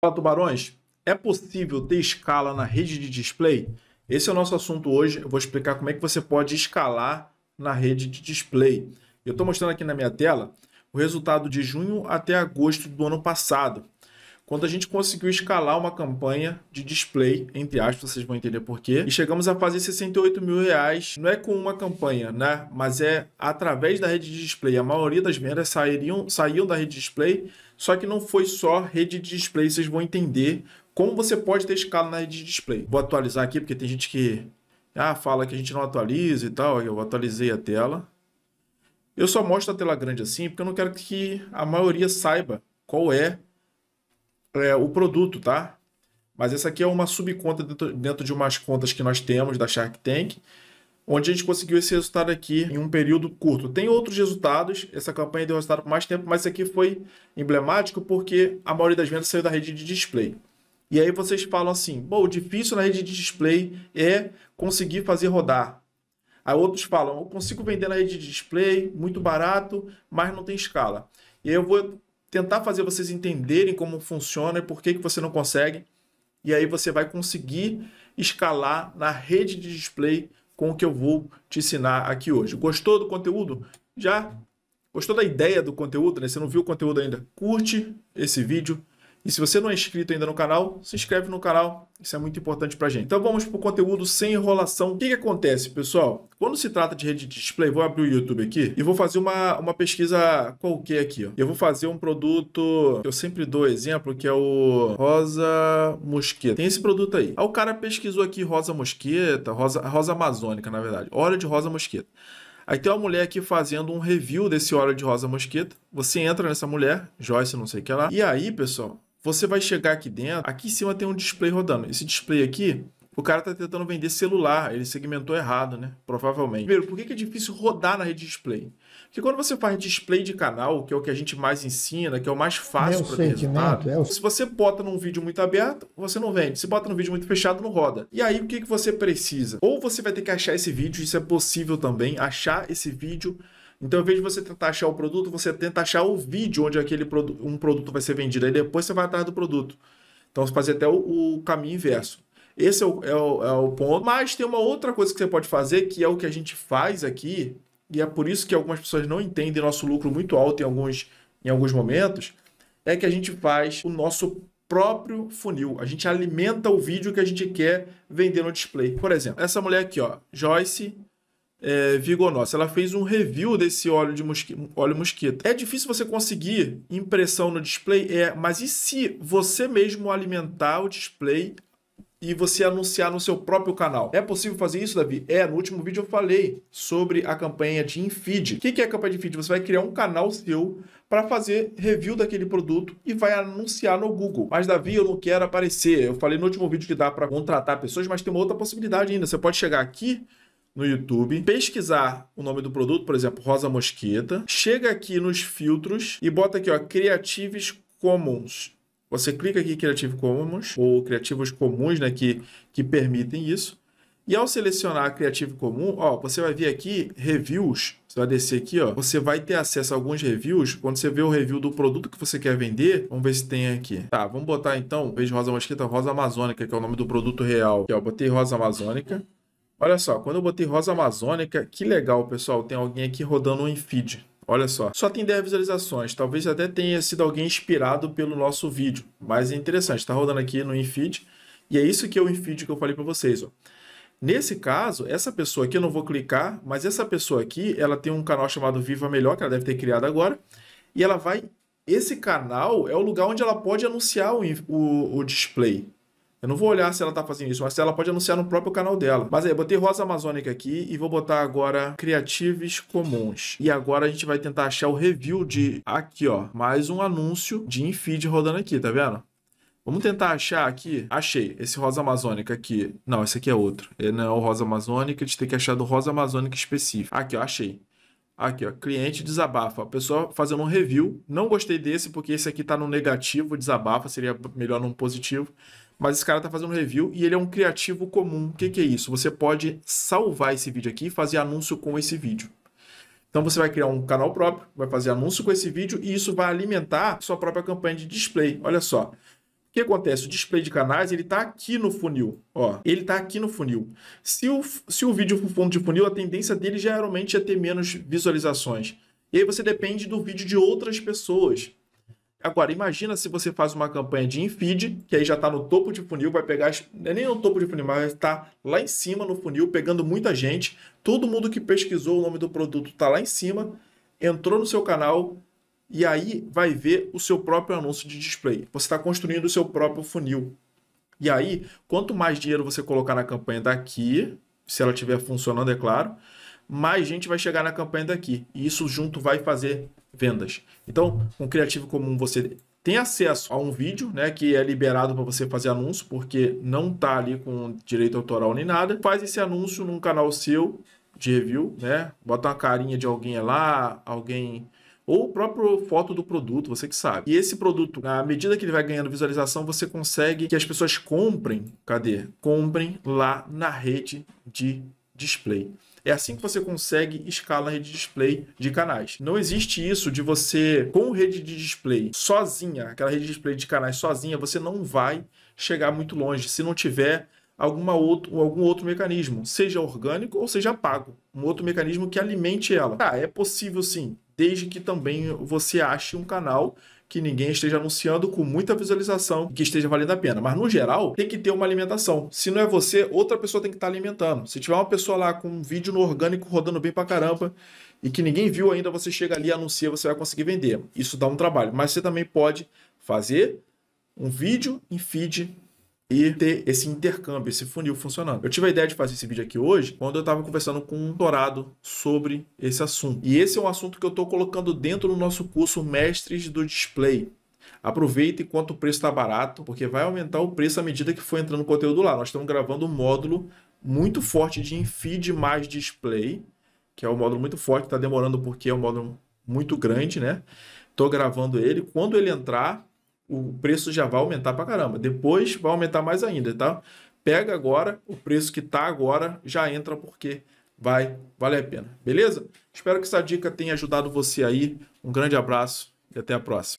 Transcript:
Fala tubarões, é possível ter escala na rede de display? Esse é o nosso assunto hoje, eu vou explicar como é que você pode escalar na rede de display. Eu estou mostrando aqui na minha tela o resultado de junho até agosto do ano passado quando a gente conseguiu escalar uma campanha de display, entre aspas, vocês vão entender porquê, e chegamos a fazer 68 mil reais, não é com uma campanha, né? Mas é através da rede de display. A maioria das vendas sairiam, saíam da rede de display, só que não foi só rede de display, vocês vão entender como você pode ter escala na rede de display. Vou atualizar aqui, porque tem gente que ah, fala que a gente não atualiza e tal, eu atualizei a tela. Eu só mostro a tela grande assim, porque eu não quero que a maioria saiba qual é é, o produto, tá? Mas essa aqui é uma subconta dentro, dentro de umas contas que nós temos da Shark Tank, onde a gente conseguiu esse resultado aqui em um período curto. Tem outros resultados, essa campanha deu resultado por mais tempo, mas esse aqui foi emblemático porque a maioria das vendas saiu da rede de display. E aí vocês falam assim, bom, o difícil na rede de display é conseguir fazer rodar. Aí outros falam, eu consigo vender na rede de display, muito barato, mas não tem escala. E eu vou tentar fazer vocês entenderem como funciona e por que, que você não consegue. E aí você vai conseguir escalar na rede de display com o que eu vou te ensinar aqui hoje. Gostou do conteúdo? Já? Gostou da ideia do conteúdo? Né? Você não viu o conteúdo ainda? Curte esse vídeo e se você não é inscrito ainda no canal, se inscreve no canal, isso é muito importante para gente. Então vamos para o conteúdo sem enrolação. O que, que, acontece, pessoal? Quando se trata de rede de display, vou abrir o YouTube aqui e vou fazer uma, uma pesquisa qualquer aqui. Ó. Eu vou fazer um produto, eu sempre dou exemplo, que é o rosa mosqueta. Tem esse produto aí. Aí o cara pesquisou aqui rosa mosqueta, rosa, rosa amazônica, na verdade. Óleo de rosa mosqueta. Aí tem uma mulher aqui fazendo um review desse óleo de rosa mosqueta. Você entra nessa mulher, Joyce não sei o que lá. E aí, pessoal, você vai chegar aqui dentro, aqui em cima tem um display rodando. Esse display aqui, o cara tá tentando vender celular, ele segmentou errado, né? Provavelmente. Primeiro, por que é difícil rodar na rede display? Porque quando você faz display de canal, que é o que a gente mais ensina, que é o mais é fácil para ter resultado, é o... se você bota num vídeo muito aberto, você não vende. Se bota num vídeo muito fechado, não roda. E aí, o que, que você precisa? Ou você vai ter que achar esse vídeo, isso é possível também, achar esse vídeo então, ao invés de você tentar achar o produto, você tenta achar o vídeo onde aquele produ um produto vai ser vendido. Aí depois você vai atrás do produto. Então, você faz até o, o caminho inverso. Esse é o, é, o, é o ponto. Mas tem uma outra coisa que você pode fazer, que é o que a gente faz aqui, e é por isso que algumas pessoas não entendem nosso lucro muito alto em alguns, em alguns momentos, é que a gente faz o nosso próprio funil. A gente alimenta o vídeo que a gente quer vender no display. Por exemplo, essa mulher aqui, ó, Joyce é, Vigonossa, ela fez um review desse óleo de mosqui óleo mosquito. É difícil você conseguir impressão no display, é, mas e se você mesmo alimentar o display e você anunciar no seu próprio canal. É possível fazer isso, Davi? É, no último vídeo eu falei sobre a campanha de infeed. O que é a campanha de infeed? Você vai criar um canal seu para fazer review daquele produto e vai anunciar no Google. Mas, Davi, eu não quero aparecer. Eu falei no último vídeo que dá para contratar pessoas, mas tem uma outra possibilidade ainda. Você pode chegar aqui no YouTube, pesquisar o nome do produto, por exemplo, Rosa Mosqueta, chega aqui nos filtros e bota aqui, ó, Creatives Commons. Você clica aqui Creative Commons ou criativos comuns, né, que, que permitem isso. E ao selecionar Creative Comum, ó, você vai vir aqui Reviews, você vai descer aqui, ó, você vai ter acesso a alguns reviews. Quando você vê o review do produto que você quer vender, vamos ver se tem aqui. Tá, vamos botar então, vejo rosa mosqueta, rosa amazônica, que é o nome do produto real. Aqui, ó, botei rosa amazônica. Olha só, quando eu botei rosa amazônica, que legal, pessoal, tem alguém aqui rodando um feed. Olha só, só tem 10 visualizações, talvez até tenha sido alguém inspirado pelo nosso vídeo, mas é interessante, está rodando aqui no InFeed, e é isso que é o InFeed que eu falei para vocês. Ó. Nesse caso, essa pessoa aqui, eu não vou clicar, mas essa pessoa aqui, ela tem um canal chamado Viva Melhor, que ela deve ter criado agora, e ela vai... Esse canal é o lugar onde ela pode anunciar o, o, o display. Eu não vou olhar se ela tá fazendo isso, mas se ela pode anunciar no próprio canal dela. Mas aí, eu botei Rosa Amazônica aqui e vou botar agora Criatives Comuns. E agora a gente vai tentar achar o review de... Aqui, ó. Mais um anúncio de infeed rodando aqui, tá vendo? Vamos tentar achar aqui. Achei esse rosa amazônica aqui. Não, esse aqui é outro. Ele não é o rosa amazônica. A gente tem que achar do rosa amazônica específico. Aqui, ó, achei. Aqui, ó, cliente desabafa. A pessoa fazendo um review. Não gostei desse porque esse aqui tá no negativo, desabafa. Seria melhor num positivo. Mas esse cara tá fazendo review e ele é um criativo comum. O que, que é isso? Você pode salvar esse vídeo aqui e fazer anúncio com esse vídeo. Então você vai criar um canal próprio, vai fazer anúncio com esse vídeo e isso vai alimentar sua própria campanha de display. Olha só. O que acontece? O display de canais, ele tá aqui no funil, ó. Ele tá aqui no funil. Se o, se o vídeo for fundo de funil, a tendência dele geralmente é ter menos visualizações. E aí você depende do vídeo de outras pessoas. Agora, imagina se você faz uma campanha de infeed, que aí já está no topo de funil, vai pegar, é nem no topo de funil, mas vai estar tá lá em cima no funil, pegando muita gente. Todo mundo que pesquisou o nome do produto está lá em cima, entrou no seu canal e aí vai ver o seu próprio anúncio de display. Você está construindo o seu próprio funil. E aí, quanto mais dinheiro você colocar na campanha daqui, se ela estiver funcionando, é claro, mais gente vai chegar na campanha daqui. E isso junto vai fazer vendas. Então, com criativo comum você tem acesso a um vídeo, né, que é liberado para você fazer anúncio, porque não tá ali com direito autoral nem nada. Faz esse anúncio num canal seu de review, né? Bota uma carinha de alguém lá, alguém ou o próprio foto do produto, você que sabe. E esse produto, na medida que ele vai ganhando visualização, você consegue que as pessoas comprem, cadê? Comprem lá na rede de display. É assim que você consegue escala a rede de display de canais. Não existe isso de você, com rede de display sozinha, aquela rede de display de canais sozinha, você não vai chegar muito longe se não tiver alguma outro, algum outro mecanismo, seja orgânico ou seja pago. Um outro mecanismo que alimente ela. Ah, é possível sim, desde que também você ache um canal que ninguém esteja anunciando com muita visualização que esteja valendo a pena. Mas no geral, tem que ter uma alimentação. Se não é você, outra pessoa tem que estar tá alimentando. Se tiver uma pessoa lá com um vídeo no orgânico rodando bem pra caramba e que ninguém viu ainda, você chega ali, anuncia, você vai conseguir vender. Isso dá um trabalho. Mas você também pode fazer um vídeo em feed e ter esse intercâmbio, esse funil funcionando. Eu tive a ideia de fazer esse vídeo aqui hoje quando eu estava conversando com um Dourado sobre esse assunto. E esse é um assunto que eu estou colocando dentro do nosso curso Mestres do Display. Aproveita enquanto o preço está barato, porque vai aumentar o preço à medida que for entrando conteúdo lá. Nós estamos gravando um módulo muito forte de Infeed mais Display, que é um módulo muito forte, está demorando porque é um módulo muito grande, né? Estou gravando ele. Quando ele entrar, o preço já vai aumentar para caramba. Depois vai aumentar mais ainda, tá? Pega agora, o preço que tá agora já entra porque vai valer a pena. Beleza? Espero que essa dica tenha ajudado você aí. Um grande abraço e até a próxima.